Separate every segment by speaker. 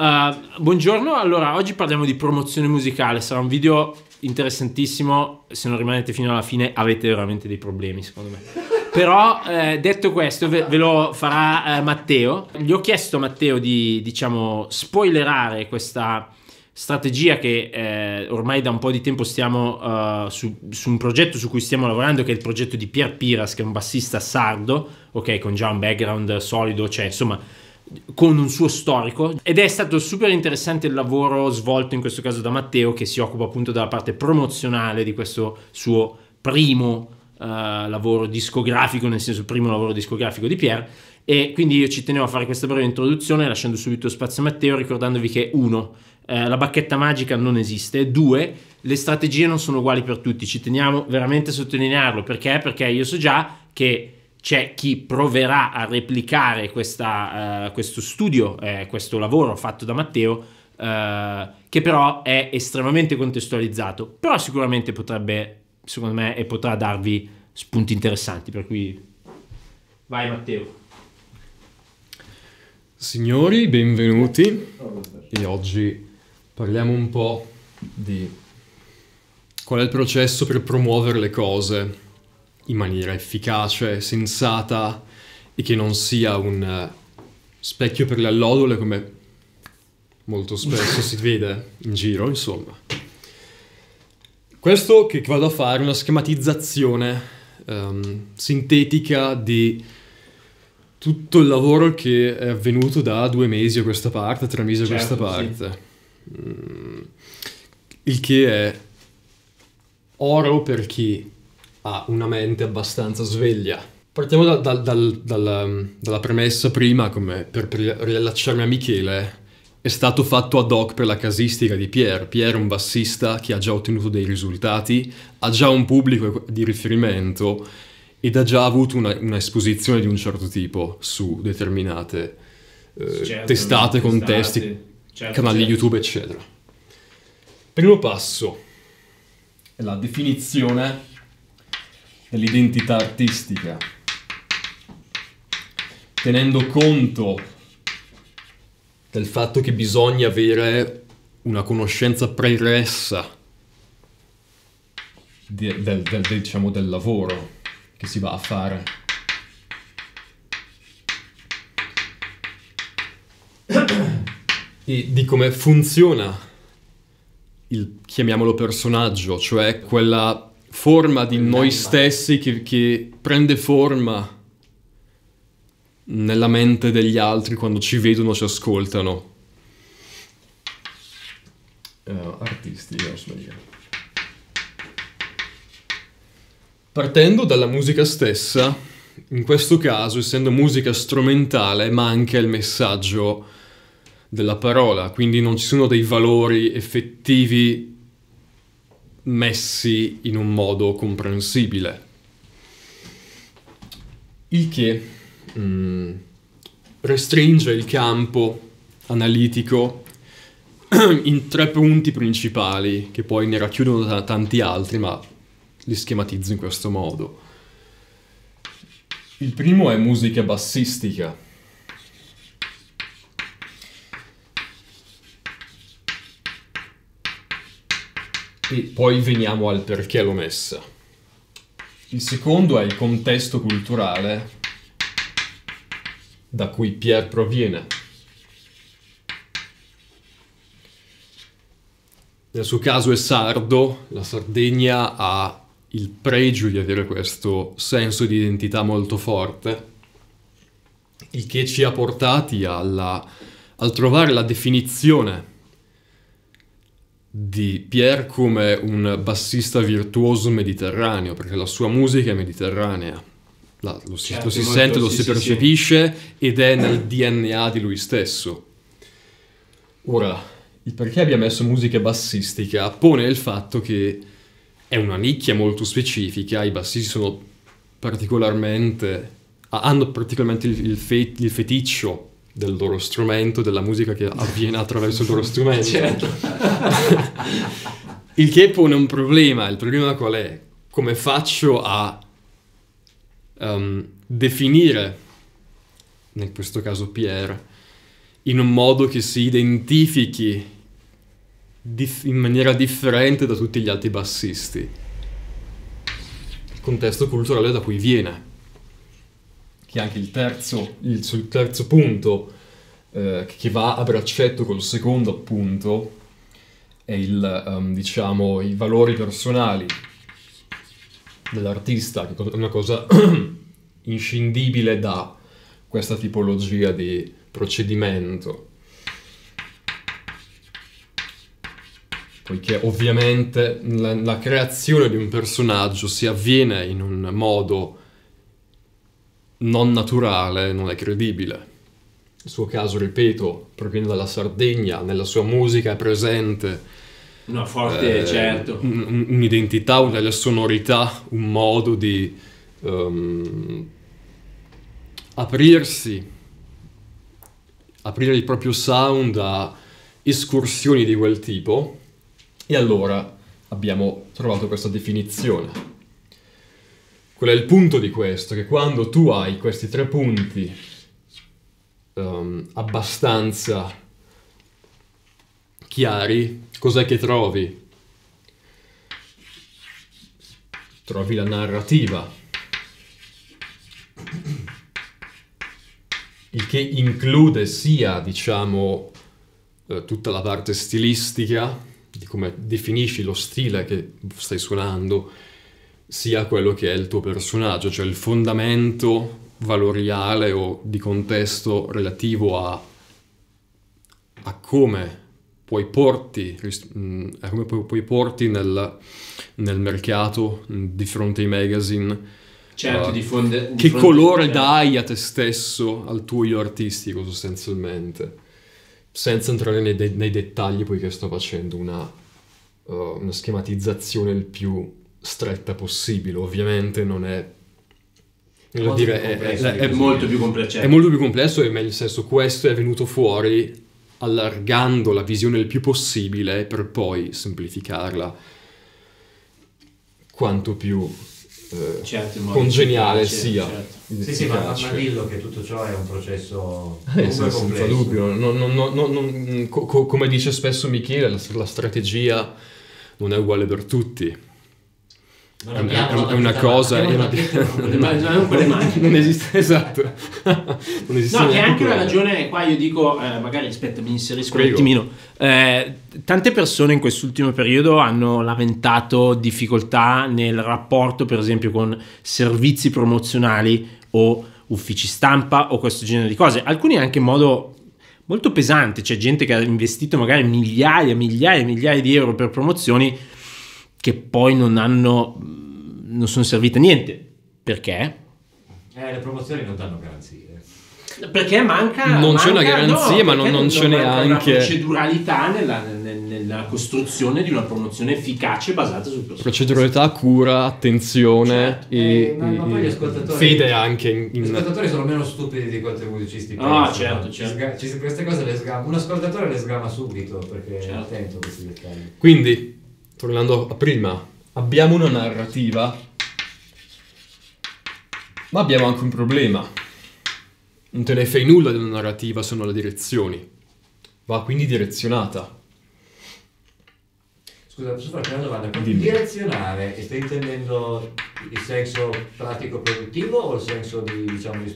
Speaker 1: Uh, buongiorno, allora oggi parliamo di promozione musicale, sarà un video interessantissimo, se non rimanete fino alla fine avete veramente dei problemi secondo me. Però eh, detto questo ve, ve lo farà eh, Matteo, gli ho chiesto a Matteo di diciamo spoilerare questa strategia che eh, ormai da un po' di tempo stiamo uh, su, su, un progetto su cui stiamo lavorando che è il progetto di Pier Piras che è un bassista sardo, ok con già un background solido, cioè insomma con un suo storico ed è stato super interessante il lavoro svolto in questo caso da Matteo che si occupa appunto della parte promozionale di questo suo primo uh, lavoro discografico, nel senso primo lavoro discografico di Pierre e quindi io ci tenevo a fare questa breve introduzione lasciando subito spazio a Matteo ricordandovi che uno, eh, la bacchetta magica non esiste, due, le strategie non sono uguali per tutti, ci teniamo veramente a sottolinearlo perché? Perché io so già che c'è chi proverà a replicare questa, uh, questo studio, eh, questo lavoro fatto da Matteo, uh, che però è estremamente contestualizzato, però sicuramente potrebbe, secondo me, e potrà darvi spunti interessanti, per cui vai Matteo.
Speaker 2: Signori, benvenuti. E oggi parliamo un po' di qual è il processo per promuovere le cose in maniera efficace, cioè sensata e che non sia un eh, specchio per le allodole come molto spesso si vede in giro, insomma. Questo che vado a fare è una schematizzazione um, sintetica di tutto il lavoro che è avvenuto da due mesi a questa parte, tre mesi a certo, questa parte. Sì. Mm. Il che è oro per chi ha una mente abbastanza sveglia. Partiamo da, da, dal, dal, um, dalla premessa prima, come per, riallacciarmi a Michele, è stato fatto ad hoc per la casistica di Pierre. Pierre è un bassista che ha già ottenuto dei risultati, ha già un pubblico di riferimento ed ha già avuto una, una esposizione di un certo tipo su determinate eh, certo, testate, contesti, certo, canali certo. YouTube, eccetera. Primo passo è la definizione è l'identità artistica, tenendo conto del fatto che bisogna avere una conoscenza pregressa del, del, del, diciamo, del lavoro che si va a fare. E di come funziona il, chiamiamolo personaggio, cioè quella forma di noi stessi che, che prende forma nella mente degli altri quando ci vedono, ci ascoltano. Uh, artisti, non sbagliato. Partendo dalla musica stessa, in questo caso, essendo musica strumentale, manca il messaggio della parola, quindi non ci sono dei valori effettivi messi in un modo comprensibile. Il che mm, restringe il campo analitico in tre punti principali, che poi ne racchiudono t- tanti altri, ma li schematizzo in questo modo. Il primo è musica bassistica E poi veniamo al perché l'ho messa. Il secondo è il contesto culturale da cui Pierre proviene. Nel suo caso è sardo, la Sardegna ha il pregio di avere questo senso di identità molto forte, il che ci ha portati alla, al trovare la definizione di Pierre come un bassista virtuoso mediterraneo, perché la sua musica è mediterranea. La, lo, si, certo, lo si molto, sente, lo sì, si sì, percepisce sì. ed è nel DNA di lui stesso. Ora, il perché abbia messo musica bassistica pone il fatto che è una nicchia molto specifica, i bassisti sono particolarmente hanno particolarmente il, il, fe, il feticcio del loro strumento, della musica che avviene attraverso il loro strumento. Certo. il che pone un problema. Il problema qual è? Come faccio a um, definire, nel questo caso Pierre, in un modo che si identifichi dif- in maniera differente da tutti gli altri bassisti? Il contesto culturale da cui viene che è anche il terzo, il, sul terzo punto, eh, che va a braccetto col secondo appunto, è il, um, diciamo, i valori personali dell'artista, che è una cosa inscindibile da questa tipologia di procedimento. poiché ovviamente la, la, creazione di un personaggio si avviene in un modo non naturale non è credibile. Il suo caso, ripeto, proviene dalla Sardegna, nella sua musica è presente. Una forte, eh, certo. un'identità, una sonorità, un modo di um, aprirsi, aprire il proprio sound a escursioni di quel tipo. E allora abbiamo trovato questa definizione. Quello è il punto di questo, che quando tu hai questi tre punti um, abbastanza chiari, cos'è che trovi? Trovi la narrativa, il che include sia, diciamo, eh, tutta la parte stilistica, di come definisci lo stile che stai suonando, sia quello che è il tuo personaggio, cioè il fondamento valoriale o di contesto relativo a, a come puoi porti, mm, a come pu- puoi porti nel, nel, mercato mm, di fronte ai magazine. Certo, uh, di fonde, di che colore di dai a te stesso, al tuo io artistico sostanzialmente, senza entrare nei, de- nei dettagli poiché sto facendo una, uh, una schematizzazione il più stretta possibile. Ovviamente non è... Molto dire, è, è, è, molto più complesso. È molto più complesso e nel senso questo è venuto fuori allargando la visione il più possibile per poi semplificarla quanto più eh, certo, congeniale certo, sia. Certo. Sì, sì, ma, ma
Speaker 3: dillo che tutto ciò è un processo eh, sì, senza dubbio. Non, non,
Speaker 2: non, co- come dice spesso Michele, la, la strategia non è uguale per tutti non è, abbiamo è una cosa, è una... ma non quelle macchine. Non esiste, esatto.
Speaker 3: non
Speaker 2: esiste no, che è anche una
Speaker 1: ragione, qua io dico, eh, magari aspetta, mi inserisco Prego. un attimino. Eh, tante persone in quest'ultimo periodo hanno lamentato difficoltà nel rapporto, per esempio, con servizi promozionali o uffici stampa o questo genere di cose. Alcuni anche in modo molto pesante, c'è cioè gente che ha investito magari migliaia, migliaia, migliaia di euro per promozioni che poi non hanno, non sono servite a niente. Perché?
Speaker 3: Eh, le promozioni non danno garanzie. Perché manca...
Speaker 1: Non manca, c'è una garanzia, no, ma non, non, non c'è neanche... Una proceduralità nella, nella, costruzione di una promozione efficace basata su persone.
Speaker 2: Proceduralità, cura, attenzione certo. e, eh, ma, e, ma poi gli ascoltatori... Fede anche. In, Gli ascoltatori sono meno
Speaker 3: stupidi di quanto i musicisti ah, pensano. Ah, certo, certo. Sga- queste cose le sgama... Un ascoltatore le sgama subito perché certo. è attento a questi dettagli.
Speaker 2: Quindi tornando a prima, abbiamo una narrativa, ma abbiamo anche un problema. Non te ne fai nulla di una narrativa se non le direzioni. Va quindi direzionata.
Speaker 3: Scusa, posso farti una domanda? Quindi Dimmi. direzionare, stai intendendo il senso pratico-produttivo o il senso di, diciamo, di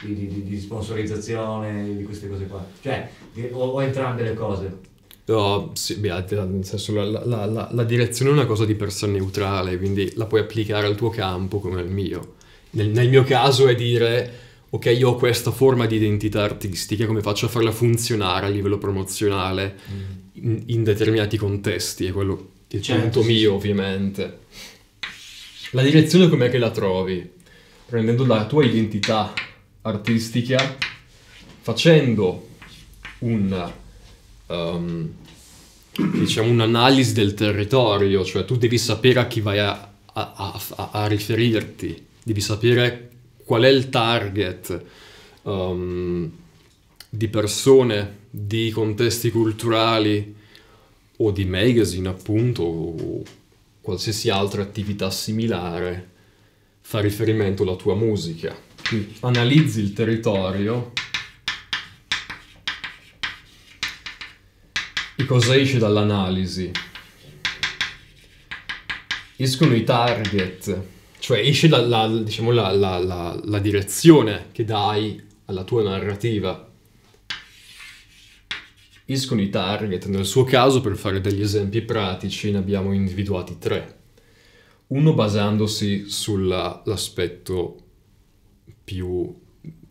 Speaker 3: di, di, sponsorizzazione di queste cose qua. Cioè, o, o, entrambe le cose.
Speaker 2: No, sì, beh, nel senso la, la, la, la, direzione è una cosa di per sé neutrale, quindi la puoi applicare al tuo campo come al mio. Nel, nel mio caso è dire, ok, io ho questa forma di identità artistica, come faccio a farla funzionare a livello promozionale mm. in, in, determinati contesti, è quello il certo, punto sì, mio sì. ovviamente. La direzione com'è che la trovi? Prendendo la tua identità artistica, facendo un um, diciamo un'analisi del territorio, cioè tu devi sapere a chi vai a, a, a, a riferirti, devi sapere qual è il target um, di persone, di contesti culturali o di magazine appunto o qualsiasi altra attività similare fa riferimento alla tua musica. Quindi analizzi il territorio Che cosa esce dall'analisi? Escono i target, cioè esce dalla, diciamo, la, la, la, la direzione che dai alla tua narrativa escono i target. Nel suo caso, per fare degli esempi pratici, ne abbiamo individuati tre. Uno basandosi sull'aspetto più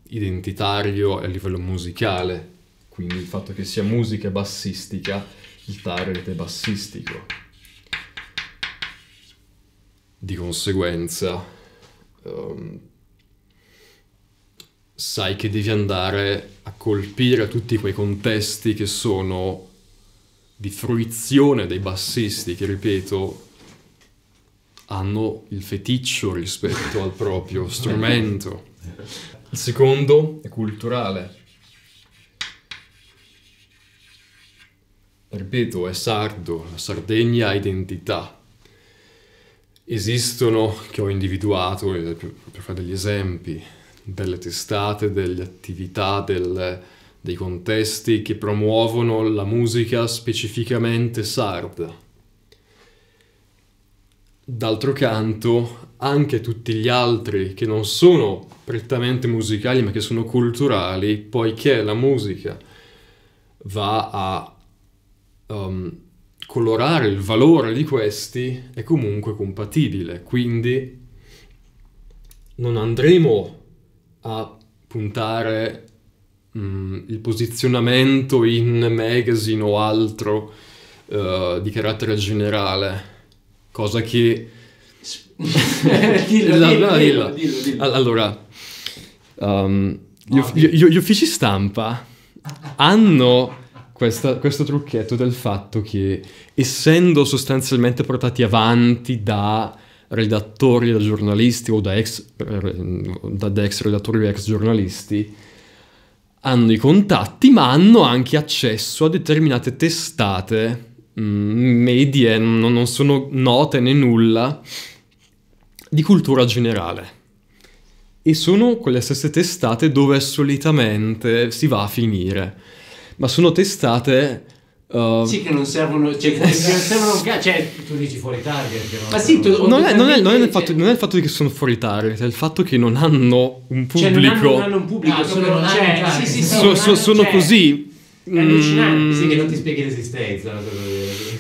Speaker 2: identitario a livello musicale, quindi il fatto che sia musica bassistica, il target è bassistico. Di conseguenza, um, sai che devi andare a colpire tutti quei contesti che sono di fruizione dei bassisti, che ripeto, hanno il feticcio rispetto al proprio strumento. Il secondo è culturale ripeto, è sardo, la Sardegna ha identità. Esistono, che ho individuato, eh, per fare degli esempi, delle testate, delle attività, del, dei contesti che promuovono la musica specificamente sarda. D'altro canto, anche tutti gli altri che non sono prettamente musicali ma che sono culturali, poiché la musica va a um, colorare il valore di questi è comunque compatibile, quindi non andremo a puntare um, il posizionamento in magazine o altro uh, di carattere generale, cosa che...
Speaker 3: dillo, dillo, dillo, dillo,
Speaker 2: Allora, um, no, gli, uffici stampa ah, ah. hanno questa, questo trucchetto del fatto che essendo sostanzialmente portati avanti da redattori, da giornalisti o da ex, da, da ex redattori o ex giornalisti, hanno i contatti ma hanno anche accesso a determinate testate mm, medie, non sono note né nulla, di cultura generale. E sono quelle stesse testate dove solitamente si va a finire ma sono testate... Uh, sì, che
Speaker 3: non servono, cioè, che non servono un cazzo, cioè, tu dici fuori target. ma sì, tu,
Speaker 2: non, è, non, è, non, è cioè... fatto, non, è, il fatto, che sono fuori target, è il fatto che non hanno un pubblico. Cioè, non, hanno, hanno
Speaker 1: un pubblico, ah, sono, cioè, sì, sì, sì, so, so, sono cioè, così.
Speaker 2: È allucinante, mm. sì,
Speaker 3: che non ti spieghi l'esistenza.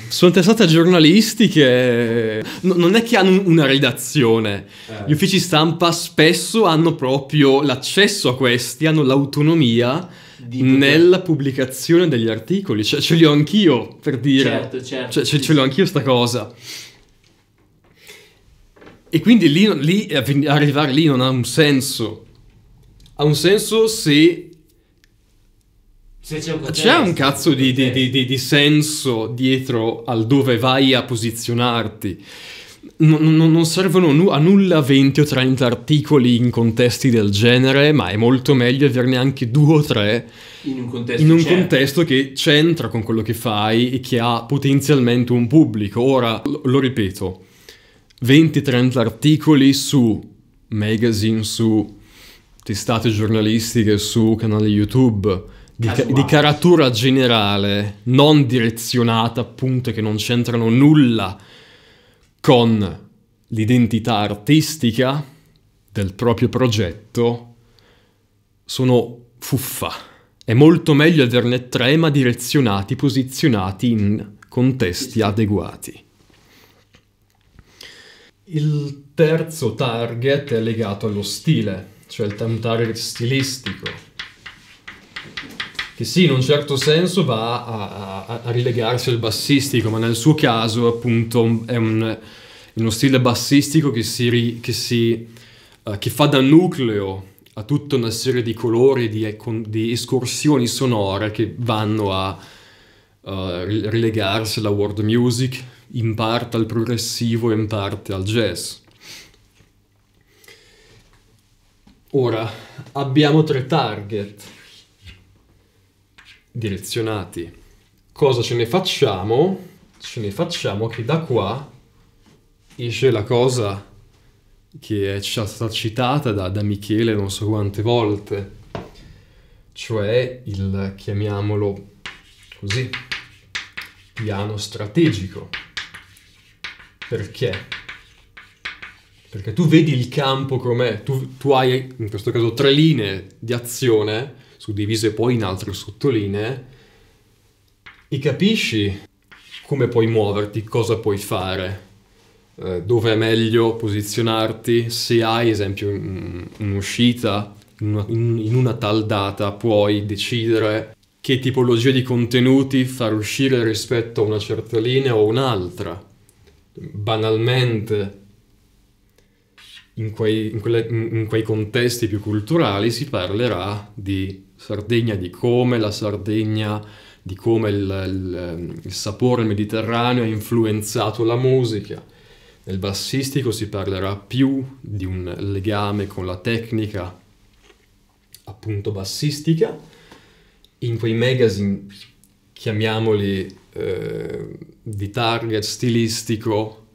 Speaker 2: Sono testate a giornalistiche. No, non è che hanno una redazione. Eh. Gli uffici stampa spesso hanno proprio l'accesso a questi, hanno l'autonomia di poter... nella pubblicazione degli articoli, cioè ce li ho anch'io per dire. Certo, certo. Cioè ce, ce li anch'io sta cosa. E quindi lì, lì, eh, arrivare lì non ha un senso. Ha un senso se...
Speaker 3: se c'è, un contesto, c'è un,
Speaker 2: cazzo di, di, di, di senso dietro al dove vai a posizionarti non, non, non servono a nulla 20 o 30 articoli in contesti del genere, ma è molto meglio averne anche due o tre
Speaker 1: in un, contesto, in un contesto,
Speaker 2: che c'entra con quello che fai e che ha potenzialmente un pubblico. Ora, lo, lo ripeto, 20-30 o articoli su magazine, su testate giornalistiche, su canali YouTube, di, ca- di, caratura generale, non direzionata appunto, che non c'entrano nulla con l'identità artistica del proprio progetto sono fuffa. È molto meglio averne tre ma direzionati, posizionati in contesti adeguati. Il terzo target è legato allo stile, cioè il target stilistico, che sì, in un certo senso va a, a, a rilegarsi al bassistico, ma nel suo caso appunto è un, uno stile bassistico che, si, che, si, uh, che fa da nucleo a tutta una serie di colori, di, di escursioni sonore che vanno a uh, rilegarsi alla world music, in parte al progressivo e in parte al jazz. Ora, abbiamo tre target direzionati. Cosa ce ne facciamo? Ce ne facciamo che da qua esce la cosa che è stata citata da, da Michele non so quante volte, cioè il, chiamiamolo così, piano strategico. Perché? Perché tu vedi il campo com'è, tu, tu hai in questo caso tre linee di azione suddivise poi in altre sottolinee, e capisci come puoi muoverti, cosa puoi fare, eh, dove è meglio posizionarti, se hai, esempio, un'uscita in una, in una tal data, puoi decidere che tipologia di contenuti far uscire rispetto a una certa linea o un'altra. Banalmente, in quei, in, quelle, in quei contesti più culturali si parlerà di Sardegna, di come la Sardegna di come il, il, il, sapore mediterraneo ha influenzato la musica. Nel bassistico si parlerà più di un legame con la tecnica appunto bassistica. In quei magazine, chiamiamoli eh, di target stilistico,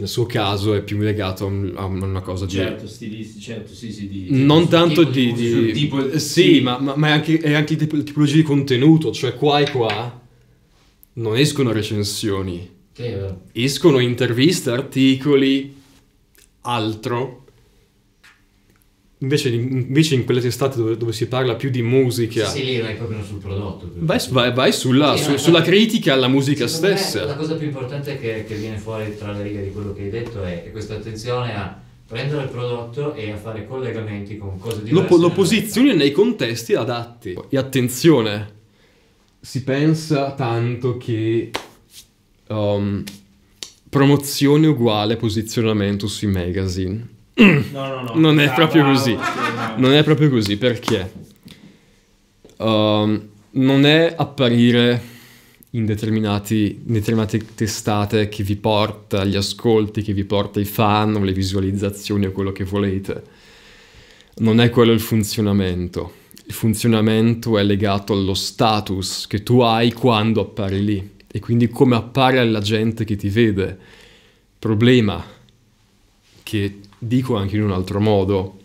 Speaker 2: nel suo caso è più legato a, una cosa di... Certo,
Speaker 1: stilisti, certo, sì, sì, di... di non tanto tipo, di... di cioè, tipo, sì, sì, ma,
Speaker 2: ma, ma è, anche, è anche tipologia di contenuto, cioè qua e qua non escono recensioni, eh. escono interviste, articoli, altro Invece, invece, in quelle testate dove, dove, si parla più di musica... Sì, lì vai proprio sul prodotto. Vai, vai, vai, sulla, sì, su, no, sulla no, critica alla musica stessa. la
Speaker 3: cosa più importante che, che, viene fuori tra le righe di quello che hai detto è, è questa attenzione a prendere il prodotto e a fare collegamenti con
Speaker 2: cose diverse. Lo, lo posizioni nei contesti adatti. E attenzione, si pensa tanto che... Um, promozione uguale posizionamento sui magazine no, no, no. Non è proprio così. Non è proprio così perché um, non è apparire in, determinate testate che vi porta gli ascolti, che vi porta i fan o le visualizzazioni o quello che volete. Non è quello il funzionamento. Il funzionamento è legato allo status che tu hai quando appari lì e quindi come appare alla gente che ti vede. Problema che dico anche in un altro modo.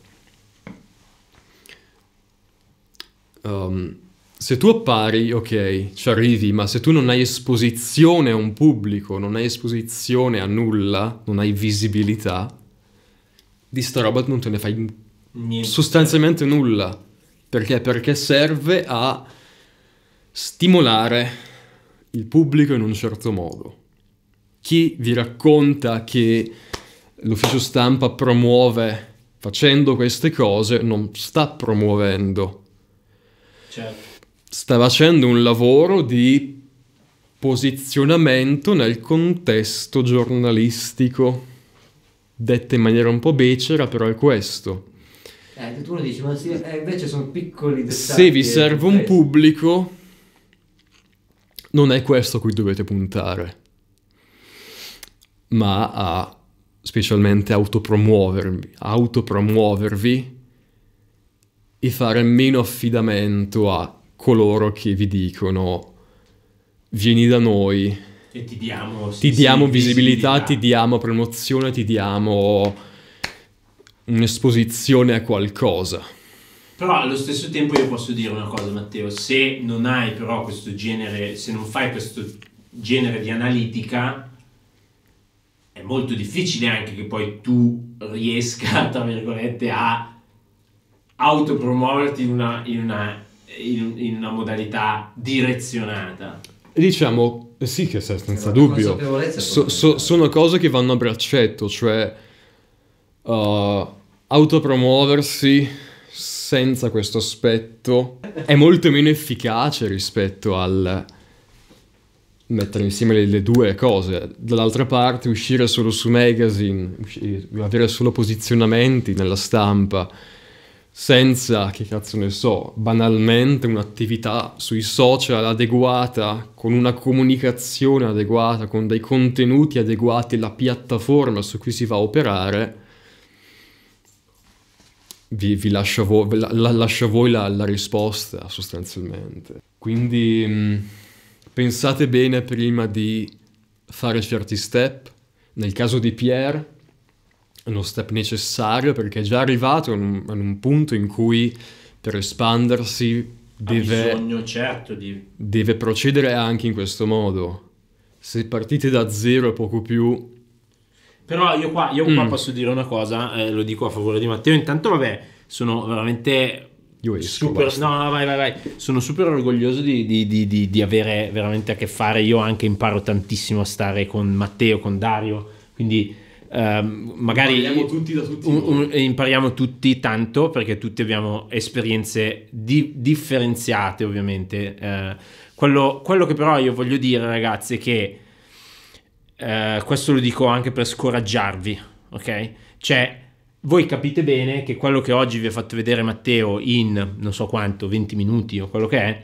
Speaker 2: Um, se tu appari, ok, ci arrivi, ma se tu non hai esposizione a un pubblico, non hai esposizione a nulla, non hai visibilità, di sta roba non te ne fai Niente. sostanzialmente nulla. Perché? Perché serve a stimolare il pubblico in un certo modo. Chi vi racconta che l'ufficio stampa promuove facendo queste cose, non sta promuovendo. Certo. Sta facendo un lavoro di posizionamento nel contesto giornalistico. Detta in maniera un po' becera, però è questo.
Speaker 3: Eh, tu lo dici, ma sì, eh, invece sono piccoli dettagli. Se vi serve un
Speaker 2: pubblico, non è questo a cui dovete puntare, ma a specialmente autopromuovervi, autopromuovervi e fare meno affidamento a coloro che vi dicono vieni da noi e ti diamo, sì, ti diamo sì, visibilità, visibilità, ti diamo promozione, ti diamo un'esposizione a qualcosa.
Speaker 1: Però allo stesso tempo io posso dire una cosa Matteo, se non hai però questo genere, se non fai questo genere di analitica, è molto difficile anche che poi tu riesca, tra virgolette, a autopromuoverti in una, in una, in, una modalità direzionata.
Speaker 2: Diciamo, sì che sei senza cioè, dubbio, so, so, sono cose che vanno a braccetto, cioè uh, autopromuoversi senza questo aspetto è molto meno efficace rispetto al mettere insieme le, le, due cose. Dall'altra parte uscire solo su magazine, uscire, avere solo posizionamenti nella stampa, senza, che cazzo ne so, banalmente un'attività sui social adeguata, con una comunicazione adeguata, con dei contenuti adeguati alla piattaforma su cui si va a operare, vi, vi lascio a voi, la, la, lascio a voi la, la risposta sostanzialmente. Quindi... Mh, Pensate bene prima di fare certi step. Nel caso di Pierre, è uno step necessario perché è già arrivato ad un, ad un punto in cui per espandersi deve,
Speaker 1: bisogno, certo, di...
Speaker 2: deve procedere anche in questo modo. Se partite da zero e poco più,
Speaker 1: però io qua, io qua mm. posso dire una cosa, eh, lo dico a favore di Matteo. Intanto, vabbè, sono veramente io esco, super, no, no, vai, vai, vai. Sono super orgoglioso di, di, di, di, avere veramente a che fare. Io anche imparo tantissimo a stare con Matteo, con Dario. Quindi ehm, magari impariamo tutti da tutti. Un, un, impariamo tutti tanto perché tutti abbiamo esperienze differenziate, ovviamente. Eh, quello, quello, che però io voglio dire, ragazzi, è che eh, questo lo dico anche per scoraggiarvi, ok? Cioè, voi capite bene che quello che oggi vi ha fatto vedere Matteo in non so quanto, 20 minuti o quello che è,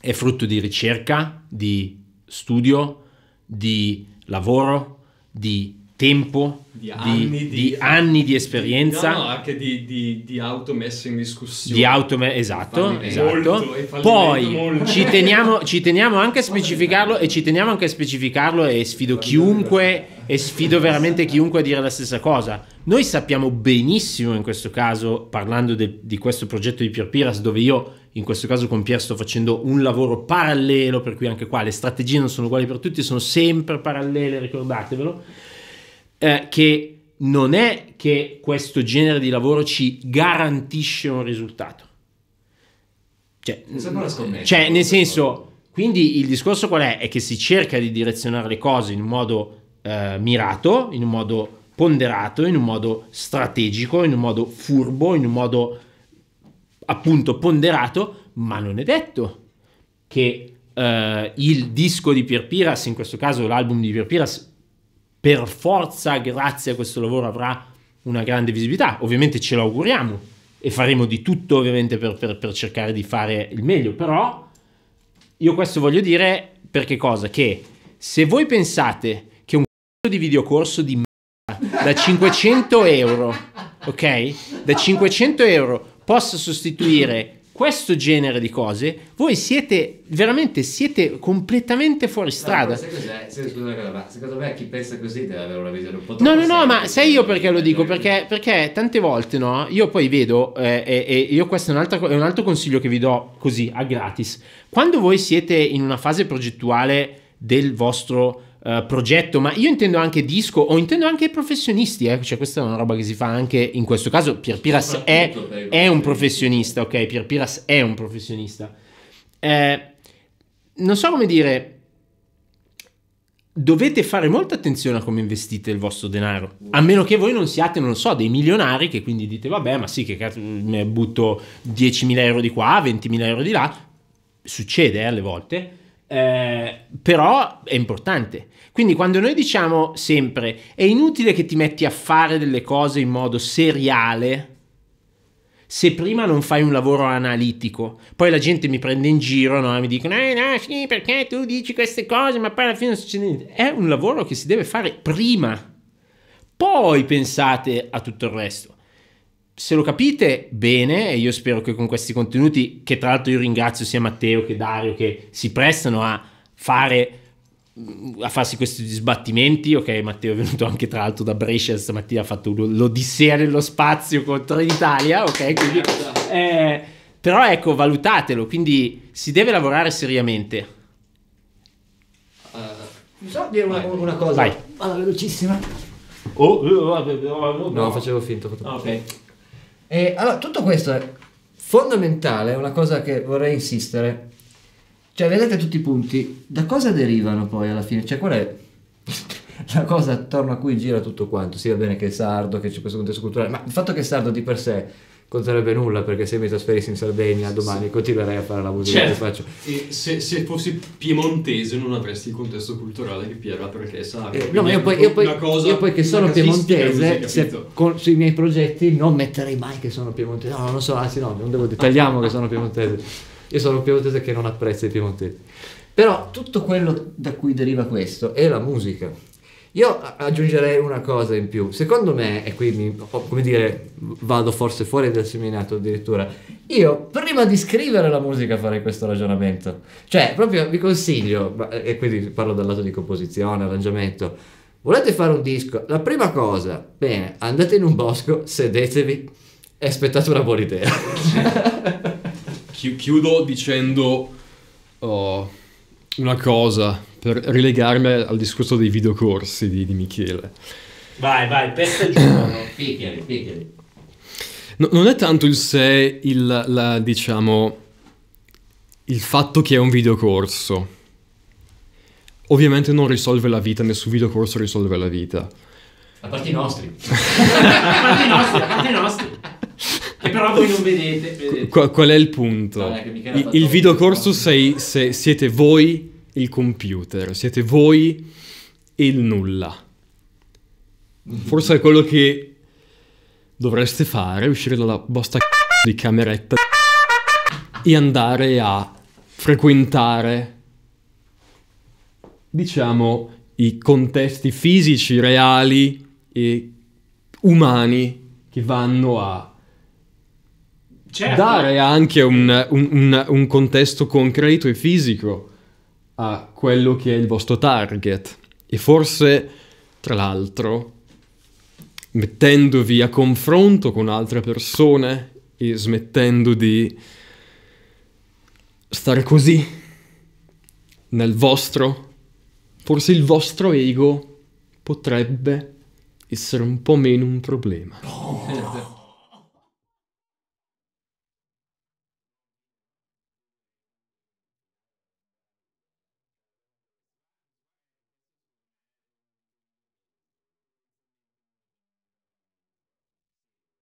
Speaker 1: è frutto di ricerca, di studio, di lavoro, di tempo, di anni di, di, anni di esperienza. No,
Speaker 2: no, anche di, di, auto messe in discussione. Di auto, me- esatto, esatto. Poi ci teniamo,
Speaker 1: ci teniamo, anche a specificarlo e ci teniamo anche a specificarlo e sfido chiunque e sfido veramente chiunque a dire la stessa cosa. Noi sappiamo benissimo in questo caso, parlando de, di questo progetto di Pier Piras, dove io in questo caso con Pier sto facendo un lavoro parallelo, per cui anche qua le strategie non sono uguali per tutti, sono sempre parallele, ricordatevelo, eh, che non è che questo genere di lavoro ci garantisce un risultato. Cioè, cioè nel senso, quindi il discorso qual è? È che si cerca di direzionare le cose in modo eh, mirato, in un modo ponderato, in un modo strategico, in un modo furbo, in un modo appunto ponderato, ma non è detto che eh, il disco di Pier Piras, in questo caso l'album di Pier Piras, per forza, grazie a questo lavoro, avrà una grande visibilità. Ovviamente ce l'auguriamo e faremo di tutto ovviamente per, per, per cercare di fare il meglio, però io questo voglio dire perché cosa? Che se voi pensate cazzo di videocorso di merda da 500 euro, ok? Da 500 euro possa sostituire questo genere di cose, voi siete veramente siete completamente fuori strada.
Speaker 3: ma secondo me chi pensa così deve avere una visione un po' troppo. No, no, no, ma sai
Speaker 1: io perché lo dico? Perché, perché tante volte no, io poi vedo, eh, e, io questo è un, altro, è un altro consiglio che vi do così a gratis. Quando voi siete in una fase progettuale del vostro eh, progetto, ma io intendo anche disco o intendo anche professionisti, eh? cioè questa è una roba che si fa anche in questo caso, Pier Piras è, è, un professionista, ok? Pier Piras è un professionista. Eh, non so come dire, dovete fare molta attenzione a come investite il vostro denaro, a meno che voi non siate, non so, dei milionari che quindi dite vabbè, ma sì, che cazzo, mm, butto 10.000 euro di qua, 20.000 euro di là, succede eh, alle volte eh, però è importante. Quindi quando noi diciamo sempre è inutile che ti metti a fare delle cose in modo seriale, se prima non fai un lavoro analitico, poi la gente mi prende in giro, no? mi dicono, eh no, sì, perché tu dici queste cose, ma poi alla fine non succede niente. È un lavoro che si deve fare prima. Poi pensate a tutto il resto se lo capite bene, e io spero che con questi contenuti, che tra l'altro io ringrazio sia Matteo che Dario che si prestano a fare mm, a farsi questi sbattimenti ok Matteo è venuto anche tra l'altro da Brescia stamattina ha fatto l'odissea nello spazio contro l'Italia ok quindi, eh, però ecco valutatelo quindi si deve lavorare seriamente
Speaker 3: uh, mi so dire una, una cosa vai vada velocissima Oh, eh, no, facevo finto. Ah, ok. E allora, tutto questo è fondamentale, è una cosa che vorrei insistere. Cioè, vedete tutti i punti, da cosa derivano poi alla fine? Cioè, qual è la cosa attorno a cui gira tutto quanto? Sì, va bene che è sardo, che c'è questo contesto culturale, ma il fatto che è sardo di per sé conterebbe nulla perché se mi trasferissi in Sardegna domani sì. continuerei a fare la musica certo. che faccio.
Speaker 2: E se, se, fossi piemontese non avresti il contesto culturale che Piera perché sa. Eh, no, io poi, io, poi, cosa, io poi che sono piemontese, se,
Speaker 3: con, sui miei progetti non metterei mai che sono piemontese. No, non so, anzi no, non devo dire, tagliamo che sono piemontese. Io sono piemontese che non apprezza i piemontesi. Però tutto quello da cui deriva questo è la musica. Io aggiungerei una cosa in più, secondo me, e qui mi, come dire, vado forse fuori dal seminato addirittura, io prima di scrivere la musica farei questo ragionamento, cioè proprio vi consiglio, e quindi parlo dal lato di composizione, arrangiamento, volete fare un disco, la prima cosa, bene, andate in un bosco, sedetevi e aspettate una buona idea.
Speaker 2: chiudo dicendo oh, una cosa per rilegarmi al discorso dei videocorsi di, di Michele.
Speaker 1: Vai, vai, pestagiano, picchiali, picchiali.
Speaker 2: No, non è tanto il se, il, la, diciamo, il fatto che è un videocorso. Ovviamente non risolve la vita, nessun videocorso risolve la vita.
Speaker 3: A parte i nostri. a
Speaker 1: parte i nostri, a parte i nostri. Che però voi non vedete. vedete.
Speaker 2: Qu- qual è il punto? No, il, il videocorso sei, se siete voi il computer, siete voi e il nulla. Forse è quello che dovreste fare, uscire dalla vostra c***o di cameretta e andare a frequentare, diciamo, i contesti fisici, reali e umani che vanno a certo. dare anche un, un, un, un contesto concreto e fisico a quello che è il vostro target e forse, tra l'altro, mettendovi a confronto con altre persone e smettendo di stare così nel vostro, forse il vostro ego potrebbe essere un po' meno un problema. Oh.